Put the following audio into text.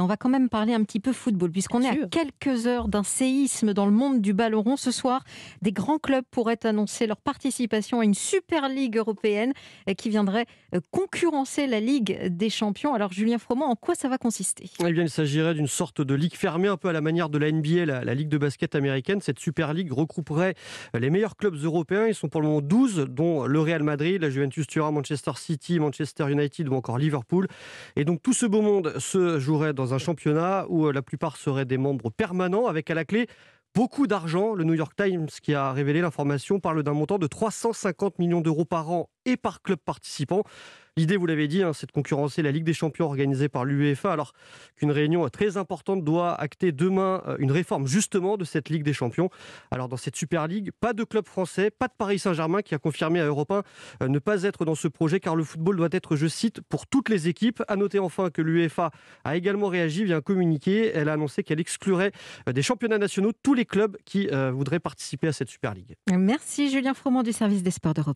on va quand même parler un petit peu football, puisqu'on est à quelques heures d'un séisme dans le monde du ballon rond. Ce soir, des grands clubs pourraient annoncer leur participation à une Super Ligue européenne euh, qui viendrait euh, concurrencer la Ligue des champions. Alors, Julien Froment, en quoi ça va consister Eh bien, il s'agirait d'une sorte de ligue fermée, un peu à la manière de la NBA, la, la, Ligue de basket américaine. Cette Super Ligue regrouperait euh, les meilleurs clubs européens. Ils sont pour le moment 12, dont le Real Madrid, la Juventus Turin, Manchester City, Manchester United ou encore Liverpool. Et donc, tout ce beau monde se joue dans un championnat où euh, la plupart seraient des membres permanents, avec à la clé beaucoup d'argent. Le New York Times, qui a révélé l'information, parle d'un montant de 350 millions d'euros par an et par club participant. L'idée, vous l'avez dit, hein, c'est de concurrencer la Ligue des Champions organisée par l'UEFA, alors qu'une réunion très importante doit acter demain euh, une réforme justement de cette Ligue des Champions. Alors dans cette Super Ligue, pas de club français, pas de Paris Saint-Germain qui a confirmé à Europe 1 euh, ne pas être dans ce projet car le football doit être, je cite, pour toutes les équipes. A noter enfin que l'UEFA a également réagi via un communiqué. Elle a annoncé qu'elle exclurait euh, des championnats nationaux tous les clubs qui voudraient participer à cette Super Ligue. Merci Julien Froment du service des sports d'Europe